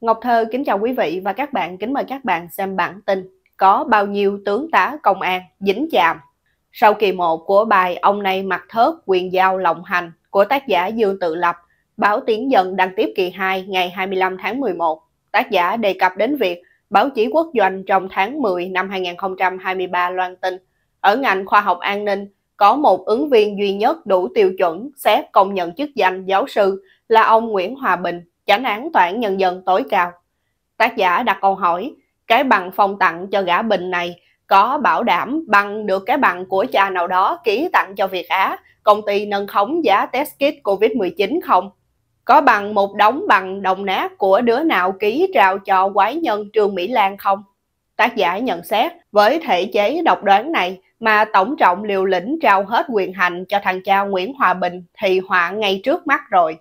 Ngọc Thơ kính chào quý vị và các bạn, kính mời các bạn xem bản tin Có bao nhiêu tướng tá công an dính chạm Sau kỳ 1 của bài Ông này mặt thớt quyền giao lộng hành của tác giả Dương Tự Lập Báo Tiến Dân đăng tiếp kỳ 2 ngày 25 tháng 11 Tác giả đề cập đến việc báo chí quốc doanh trong tháng 10 năm 2023 loan tin Ở ngành khoa học an ninh có một ứng viên duy nhất đủ tiêu chuẩn xét công nhận chức danh giáo sư là ông Nguyễn Hòa Bình chánh án toán nhân dân tối cao. Tác giả đặt câu hỏi, cái bằng phong tặng cho gã Bình này có bảo đảm bằng được cái bằng của cha nào đó ký tặng cho Việt Á, công ty nâng khống giá test kit COVID-19 không? Có bằng một đống bằng đồng nát của đứa nào ký trao cho quái nhân Trương Mỹ Lan không? Tác giả nhận xét, với thể chế độc đoán này mà Tổng trọng liều lĩnh trao hết quyền hành cho thằng cha Nguyễn Hòa Bình thì họa ngay trước mắt rồi.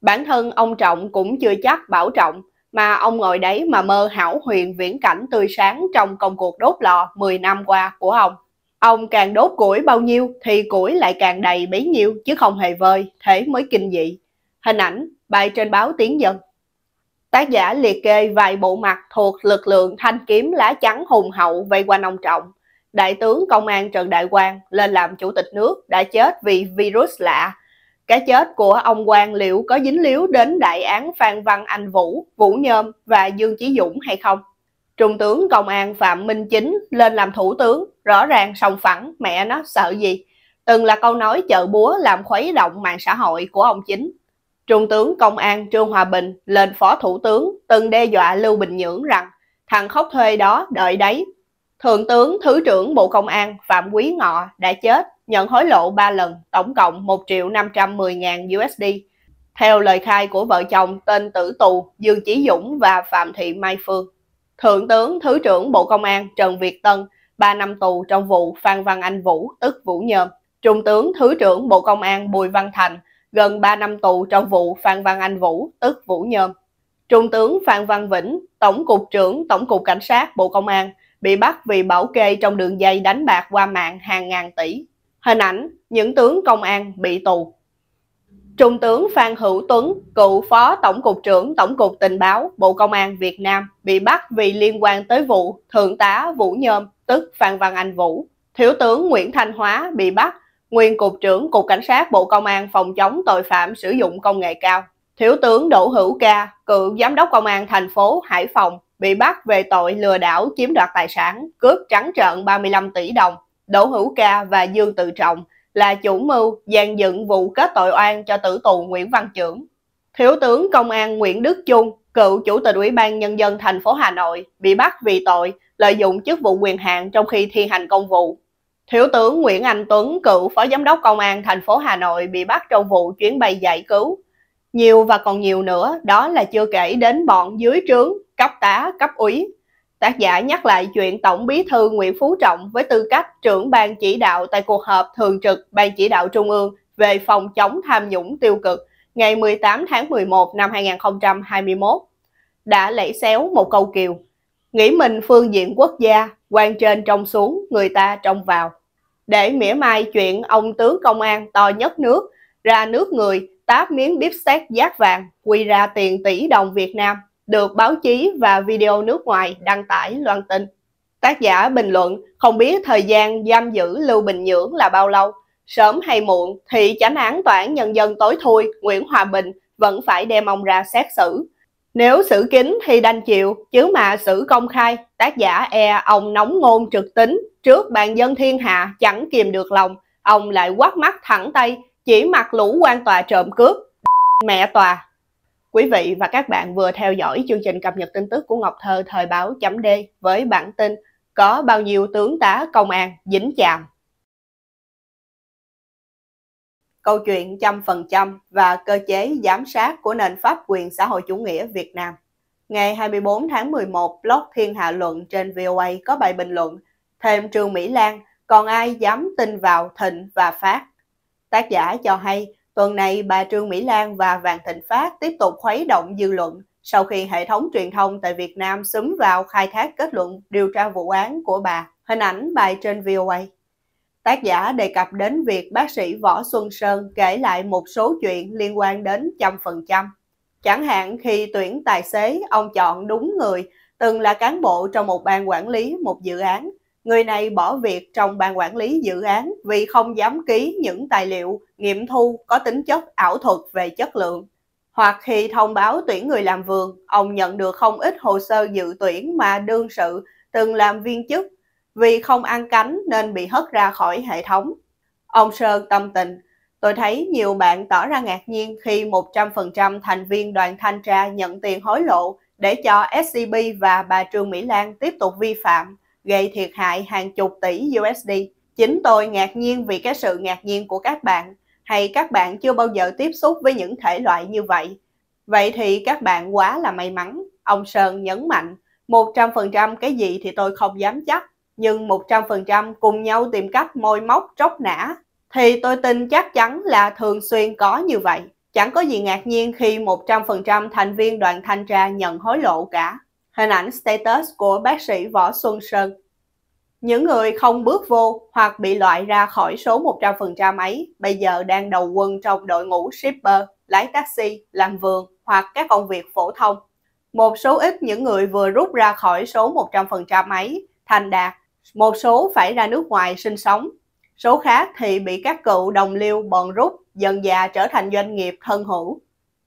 Bản thân ông Trọng cũng chưa chắc bảo trọng mà ông ngồi đấy mà mơ hảo huyền viễn cảnh tươi sáng trong công cuộc đốt lò 10 năm qua của ông. Ông càng đốt củi bao nhiêu thì củi lại càng đầy bấy nhiêu chứ không hề vơi, thế mới kinh dị. Hình ảnh, bài trên báo Tiếng Dân. Tác giả liệt kê vài bộ mặt thuộc lực lượng thanh kiếm lá trắng hùng hậu vây quanh ông Trọng. Đại tướng Công an Trần Đại Quang lên làm chủ tịch nước đã chết vì virus lạ cái chết của ông Quang liệu có dính líu đến đại án Phan Văn Anh Vũ, Vũ Nhôm và Dương Chí Dũng hay không? Trung tướng Công an Phạm Minh Chính lên làm thủ tướng, rõ ràng sòng phẳng, mẹ nó sợ gì? Từng là câu nói chợ búa làm khuấy động mạng xã hội của ông Chính. Trung tướng Công an Trương Hòa Bình lên phó thủ tướng từng đe dọa Lưu Bình Nhưỡng rằng thằng khóc thuê đó đợi đấy. Thượng tướng Thứ trưởng Bộ Công an Phạm Quý Ngọ đã chết nhận hối lộ 3 lần, tổng cộng 1 triệu 510 ngàn USD. Theo lời khai của vợ chồng tên tử tù Dương Chí Dũng và Phạm Thị Mai Phương, Thượng tướng Thứ trưởng Bộ Công an Trần Việt Tân 3 năm tù trong vụ Phan Văn Anh Vũ tức Vũ Nhôm, Trung tướng Thứ trưởng Bộ Công an Bùi Văn Thành gần 3 năm tù trong vụ Phan Văn Anh Vũ tức Vũ Nhôm. Trung tướng Phan Văn Vĩnh, Tổng cục trưởng Tổng cục Cảnh sát Bộ Công an, bị bắt vì bảo kê trong đường dây đánh bạc qua mạng hàng ngàn tỷ Hình ảnh những tướng công an bị tù Trung tướng Phan Hữu Tuấn, cựu Phó Tổng cục trưởng Tổng cục Tình báo Bộ Công an Việt Nam bị bắt vì liên quan tới vụ Thượng tá Vũ Nhôm tức Phan Văn Anh Vũ. Thiếu tướng Nguyễn Thanh Hóa bị bắt, nguyên Cục trưởng Cục Cảnh sát Bộ Công an phòng chống tội phạm sử dụng công nghệ cao. Thiếu tướng Đỗ Hữu Ca, cựu Giám đốc Công an thành phố Hải Phòng bị bắt về tội lừa đảo chiếm đoạt tài sản, cướp trắng trợn 35 tỷ đồng Đỗ Hữu Ca và Dương Tự Trọng là chủ mưu dàn dựng vụ kết tội oan cho tử tù Nguyễn Văn Trưởng. Thiếu tướng Công an Nguyễn Đức Chung, cựu Chủ tịch Ủy ban Nhân dân thành phố Hà Nội, bị bắt vì tội lợi dụng chức vụ quyền hạn trong khi thi hành công vụ. Thiếu tướng Nguyễn Anh Tuấn, cựu Phó Giám đốc Công an thành phố Hà Nội bị bắt trong vụ chuyến bay giải cứu. Nhiều và còn nhiều nữa, đó là chưa kể đến bọn dưới trướng, cấp tá, cấp úy, Tác giả nhắc lại chuyện Tổng Bí thư Nguyễn Phú Trọng với tư cách trưởng ban chỉ đạo tại cuộc họp thường trực Ban chỉ đạo Trung ương về phòng chống tham nhũng tiêu cực ngày 18 tháng 11 năm 2021 đã lẩy xéo một câu kiều. Nghĩ mình phương diện quốc gia, quan trên trông xuống, người ta trông vào. Để mỉa mai chuyện ông tướng công an to nhất nước, ra nước người, táp miếng bíp xét giác vàng, quy ra tiền tỷ đồng Việt Nam được báo chí và video nước ngoài đăng tải loan tin. Tác giả bình luận không biết thời gian giam giữ Lưu Bình Nhưỡng là bao lâu. Sớm hay muộn thì chánh án tòa án nhân dân tối thui Nguyễn Hòa Bình vẫn phải đem ông ra xét xử. Nếu xử kín thì đành chịu, chứ mà xử công khai, tác giả e ông nóng ngôn trực tính, trước bàn dân thiên hạ chẳng kìm được lòng, ông lại quát mắt thẳng tay, chỉ mặt lũ quan tòa trộm cướp, mẹ tòa. Quý vị và các bạn vừa theo dõi chương trình cập nhật tin tức của Ngọc Thơ thời báo chấm D với bản tin Có bao nhiêu tướng tá công an dính chàm? Câu chuyện trăm phần trăm và cơ chế giám sát của nền pháp quyền xã hội chủ nghĩa Việt Nam. Ngày 24 tháng 11, blog Thiên Hạ Luận trên VOA có bài bình luận Thêm Trương Mỹ Lan, còn ai dám tin vào Thịnh và Phát? Tác giả cho hay Tuần này, bà Trương Mỹ Lan và Vàng Thịnh Phát tiếp tục khuấy động dư luận sau khi hệ thống truyền thông tại Việt Nam súng vào khai thác kết luận điều tra vụ án của bà. Hình ảnh bài trên VOA. Tác giả đề cập đến việc bác sĩ Võ Xuân Sơn kể lại một số chuyện liên quan đến trăm phần trăm. Chẳng hạn khi tuyển tài xế, ông chọn đúng người, từng là cán bộ trong một ban quản lý một dự án, Người này bỏ việc trong ban quản lý dự án vì không dám ký những tài liệu nghiệm thu có tính chất ảo thuật về chất lượng. Hoặc khi thông báo tuyển người làm vườn, ông nhận được không ít hồ sơ dự tuyển mà đương sự từng làm viên chức vì không ăn cánh nên bị hất ra khỏi hệ thống. Ông Sơn tâm tình, tôi thấy nhiều bạn tỏ ra ngạc nhiên khi 100% thành viên đoàn thanh tra nhận tiền hối lộ để cho SCB và bà Trương Mỹ Lan tiếp tục vi phạm gây thiệt hại hàng chục tỷ USD. Chính tôi ngạc nhiên vì cái sự ngạc nhiên của các bạn, hay các bạn chưa bao giờ tiếp xúc với những thể loại như vậy. Vậy thì các bạn quá là may mắn, ông Sơn nhấn mạnh, 100% cái gì thì tôi không dám chắc, nhưng 100% cùng nhau tìm cách môi móc tróc nã, thì tôi tin chắc chắn là thường xuyên có như vậy. Chẳng có gì ngạc nhiên khi 100% thành viên đoàn thanh tra nhận hối lộ cả hình ảnh status của bác sĩ Võ Xuân Sơn. Những người không bước vô hoặc bị loại ra khỏi số 100% ấy bây giờ đang đầu quân trong đội ngũ shipper, lái taxi, làm vườn hoặc các công việc phổ thông. Một số ít những người vừa rút ra khỏi số 100% ấy thành đạt, một số phải ra nước ngoài sinh sống. Số khác thì bị các cựu đồng liêu bòn rút, dần già trở thành doanh nghiệp thân hữu.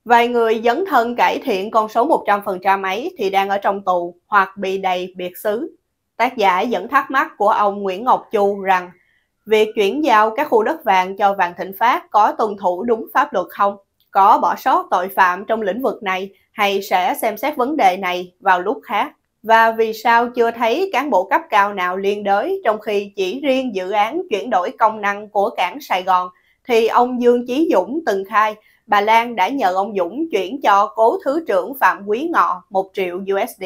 Vài người dấn thân cải thiện con số 100% ấy thì đang ở trong tù hoặc bị đầy biệt xứ. Tác giả dẫn thắc mắc của ông Nguyễn Ngọc Chu rằng việc chuyển giao các khu đất vàng cho Vạn Thịnh Phát có tuân thủ đúng pháp luật không? Có bỏ sót tội phạm trong lĩnh vực này hay sẽ xem xét vấn đề này vào lúc khác? Và vì sao chưa thấy cán bộ cấp cao nào liên đới trong khi chỉ riêng dự án chuyển đổi công năng của cảng Sài Gòn thì ông Dương Chí Dũng từng khai bà Lan đã nhờ ông Dũng chuyển cho cố Thứ trưởng Phạm Quý Ngọ 1 triệu USD.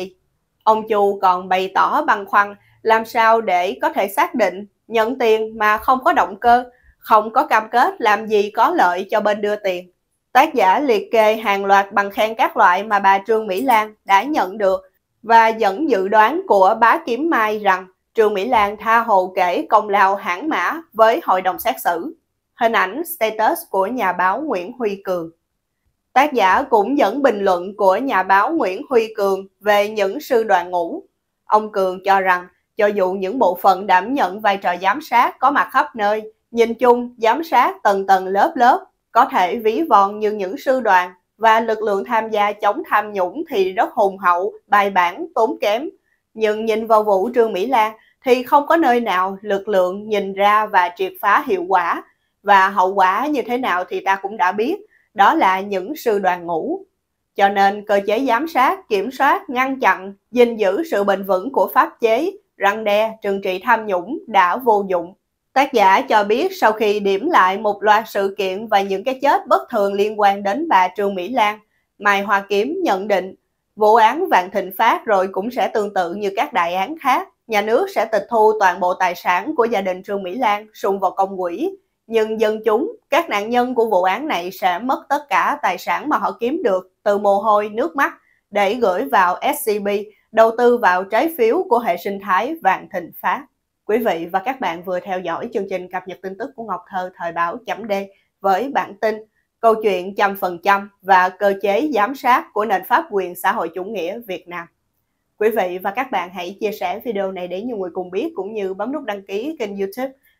Ông Chu còn bày tỏ băn khoăn làm sao để có thể xác định nhận tiền mà không có động cơ, không có cam kết làm gì có lợi cho bên đưa tiền. Tác giả liệt kê hàng loạt bằng khen các loại mà bà Trương Mỹ Lan đã nhận được và dẫn dự đoán của bá Kiếm Mai rằng Trương Mỹ Lan tha hồ kể công lao hãng mã với hội đồng xét xử hình ảnh status của nhà báo Nguyễn Huy Cường. Tác giả cũng dẫn bình luận của nhà báo Nguyễn Huy Cường về những sư đoàn ngũ. Ông Cường cho rằng, cho dù những bộ phận đảm nhận vai trò giám sát có mặt khắp nơi, nhìn chung giám sát tầng tầng lớp lớp, có thể ví von như những sư đoàn và lực lượng tham gia chống tham nhũng thì rất hùng hậu, bài bản, tốn kém. Nhưng nhìn vào vụ Trương Mỹ Lan thì không có nơi nào lực lượng nhìn ra và triệt phá hiệu quả và hậu quả như thế nào thì ta cũng đã biết, đó là những sư đoàn ngũ. Cho nên cơ chế giám sát, kiểm soát, ngăn chặn, gìn giữ sự bền vững của pháp chế, răng đe, trừng trị tham nhũng đã vô dụng. Tác giả cho biết sau khi điểm lại một loạt sự kiện và những cái chết bất thường liên quan đến bà Trương Mỹ Lan, Mai Hoa Kiếm nhận định vụ án Vạn Thịnh Phát rồi cũng sẽ tương tự như các đại án khác. Nhà nước sẽ tịch thu toàn bộ tài sản của gia đình Trương Mỹ Lan sung vào công quỹ nhưng dân chúng, các nạn nhân của vụ án này sẽ mất tất cả tài sản mà họ kiếm được từ mồ hôi, nước mắt để gửi vào SCB, đầu tư vào trái phiếu của hệ sinh thái vàng thịnh phát. Quý vị và các bạn vừa theo dõi chương trình cập nhật tin tức của Ngọc Thơ thời báo chấm D với bản tin Câu chuyện trăm phần trăm và cơ chế giám sát của nền pháp quyền xã hội chủ nghĩa Việt Nam. Quý vị và các bạn hãy chia sẻ video này để nhiều người cùng biết cũng như bấm nút đăng ký kênh youtube